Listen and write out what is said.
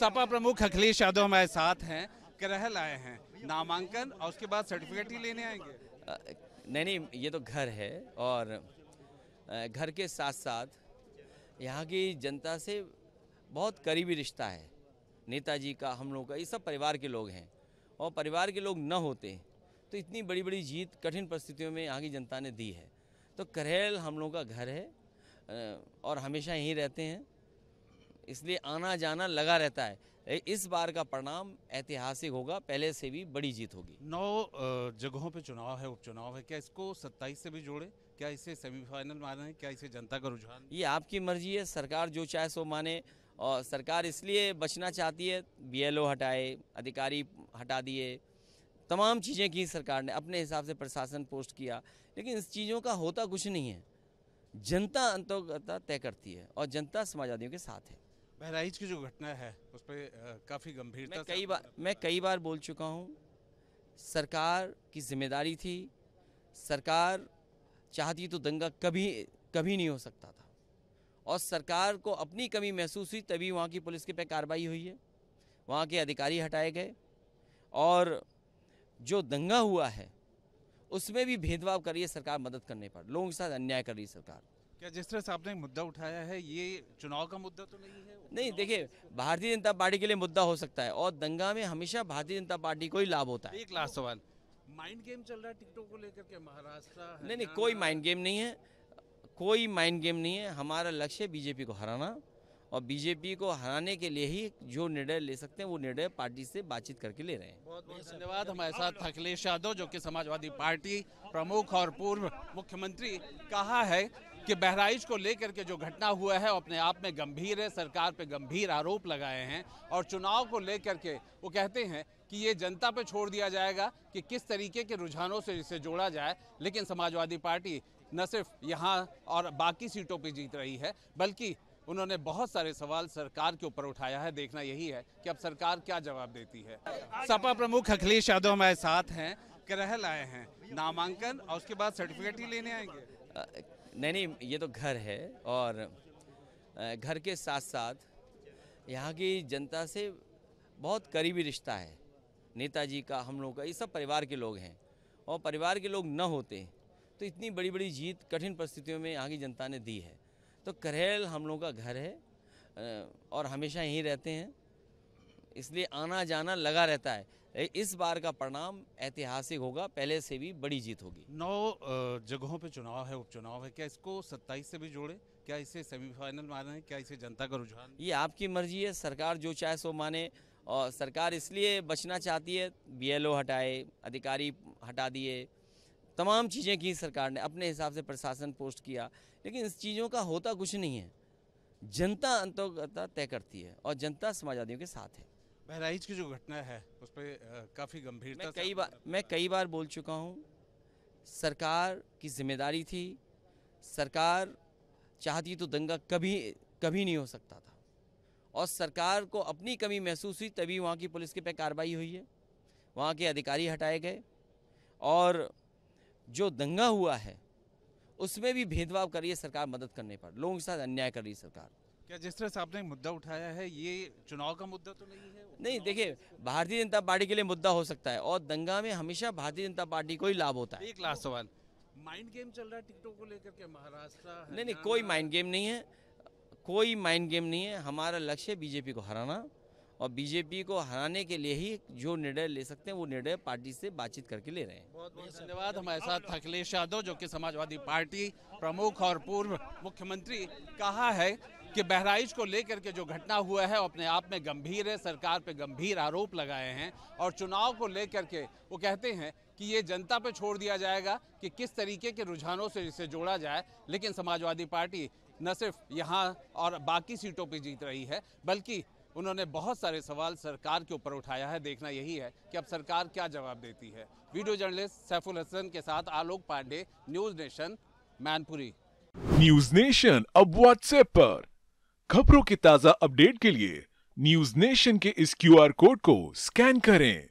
सपा प्रमुख अखिलेश यादव हमारे साथ हैं करहल आए हैं नामांकन और उसके बाद सर्टिफिकेट ही लेने आएंगे नहीं नहीं ये तो घर है और घर के साथ साथ यहाँ की जनता से बहुत करीबी रिश्ता है नेताजी का हम लोग का ये सब परिवार के लोग हैं और परिवार के लोग न होते तो इतनी बड़ी बड़ी जीत कठिन परिस्थितियों में यहाँ की जनता ने दी है तो करेल हम लोग का घर है और हमेशा यहीं रहते हैं इसलिए आना जाना लगा रहता है इस बार का परिणाम ऐतिहासिक होगा पहले से भी बड़ी जीत होगी नौ जगहों पे चुनाव है उपचुनाव है क्या इसको 27 से भी जोड़े क्या इसे सेमीफाइनल माने क्या इसे जनता का रुझान ये आपकी मर्जी है सरकार जो चाहे सो माने और सरकार इसलिए बचना चाहती है बी हटाए अधिकारी हटा दिए तमाम चीज़ें की सरकार ने अपने हिसाब से प्रशासन पोस्ट किया लेकिन इस चीज़ों का होता कुछ नहीं है जनता अंतोगता तय करती है और जनता समाजवादियों के साथ है बहराइच की जो घटना है उस पर काफ़ी गंभीरता मैं कई बार मैं कई बार बोल चुका हूँ सरकार की जिम्मेदारी थी सरकार चाहती तो दंगा कभी कभी नहीं हो सकता था और सरकार को अपनी कमी महसूस हुई तभी वहाँ की पुलिस के पे कार्रवाई हुई है वहाँ के अधिकारी हटाए गए और जो दंगा हुआ है उसमें भी भेदभाव कर रही है सरकार मदद करने पर लोगों के साथ अन्याय कर रही है सरकार क्या जिस तरह से आपने मुद्दा उठाया है ये चुनाव का मुद्दा तो नहीं है नहीं देखिए भारतीय जनता पार्टी के लिए मुद्दा हो सकता है और दंगा में हमेशा भारतीय जनता पार्टी को ही लाभ होता है एक लास्ट सवाल माइंड गेम चल रहा है टिकटों को लेकर के महाराष्ट्र नहीं नहीं कोई माइंड गेम नहीं है कोई माइंड गेम नहीं है हमारा लक्ष्य बीजेपी को हराना और बीजेपी को हराने के लिए ही जो निर्णय ले सकते हैं वो निर्णय पार्टी से बातचीत करके ले रहे हैं बहुत बहुत धन्यवाद हमारे साथ अखिलेश यादव जो कि समाजवादी पार्टी प्रमुख और पूर्व मुख्यमंत्री कहा है कि बहराइच को लेकर के जो घटना हुआ है अपने आप में गंभीर है सरकार पे गंभीर आरोप लगाए हैं और चुनाव को लेकर के वो कहते हैं कि ये जनता पे छोड़ दिया जाएगा कि किस तरीके के रुझानों से इसे जोड़ा जाए लेकिन समाजवादी पार्टी न सिर्फ यहाँ और बाकी सीटों पर जीत रही है बल्कि उन्होंने बहुत सारे सवाल सरकार के ऊपर उठाया है देखना यही है कि अब सरकार क्या जवाब देती है सपा प्रमुख अखिलेश यादव हमारे साथ हैं करहल लाए हैं नामांकन और उसके बाद सर्टिफिकेट ही लेने आएंगे नहीं नहीं ये तो घर है और घर के साथ साथ यहाँ की जनता से बहुत करीबी रिश्ता है नेताजी का हम लोग का ये सब परिवार के लोग हैं और परिवार के लोग न होते तो इतनी बड़ी बड़ी जीत कठिन परिस्थितियों में यहाँ की जनता ने दी है तो करेल हम लोग का घर है और हमेशा यहीं रहते हैं इसलिए आना जाना लगा रहता है इस बार का परिणाम ऐतिहासिक होगा पहले से भी बड़ी जीत होगी नौ जगहों पे चुनाव है उपचुनाव है क्या इसको 27 से भी जोड़े क्या इसे सेमीफाइनल माना है क्या इसे जनता का रुझान ये आपकी मर्जी है सरकार जो चाहे सो माने और सरकार इसलिए बचना चाहती है बी हटाए अधिकारी हटा दिए तमाम चीज़ें की सरकार ने अपने हिसाब से प्रशासन पोस्ट किया लेकिन इस चीज़ों का होता कुछ नहीं है जनता अंतोगता तय करती है और जनता समाजवादियों के साथ है बहराइच की जो घटना है उस पर काफ़ी गंभीरता मैं कई बार मैं कई बार बोल चुका हूँ सरकार की जिम्मेदारी थी सरकार चाहती तो दंगा कभी कभी नहीं हो सकता था और सरकार को अपनी कमी महसूस हुई तभी वहाँ की पुलिस के पे कार्रवाई हुई है वहाँ के अधिकारी हटाए गए और जो दंगा हुआ है उसमें भी भेदभाव कर रही है सरकार मदद करने पर लोगों के साथ अन्याय कर रही है सरकार क्या जिस तरह से आपने मुद्दा उठाया है ये चुनाव का मुद्दा तो नहीं है नहीं देखिए भारतीय जनता पार्टी के लिए मुद्दा हो सकता है और दंगा में हमेशा भारतीय जनता पार्टी को ही लाभ होता है एक लास्ट सवाल माइंड गेम चल रहा है टिकटों को लेकर के महाराष्ट्र नहीं नहीं कोई माइंड गेम नहीं है कोई माइंड गेम नहीं है हमारा लक्ष्य बीजेपी को हराना और बीजेपी को हराने के लिए ही जो निर्णय ले सकते हैं वो निर्णय पार्टी से बातचीत करके ले रहे हैं बहुत बहुत धन्यवाद हमारे साथ अखिलेश यादव जो कि समाजवादी पार्टी प्रमुख और पूर्व मुख्यमंत्री कहा है कि बहराइच को लेकर के जो घटना हुआ है अपने आप में गंभीर है सरकार पे गंभीर आरोप लगाए हैं और चुनाव को लेकर के वो कहते हैं कि ये जनता पे छोड़ दिया जाएगा कि किस तरीके के रुझानों से इसे जोड़ा जाए लेकिन समाजवादी पार्टी न सिर्फ यहाँ और बाकी सीटों पर जीत रही है बल्कि उन्होंने बहुत सारे सवाल सरकार के ऊपर उठाया है देखना यही है कि अब सरकार क्या जवाब देती है वीडियो जर्नलिस्ट सैफुल हसन के साथ Alok Pandey news nation Mainpuri news nation अब व्हाट्सएप पर खबरों के ताजा अपडेट के लिए न्यूज नेशन के इस क्यूआर कोड को स्कैन करें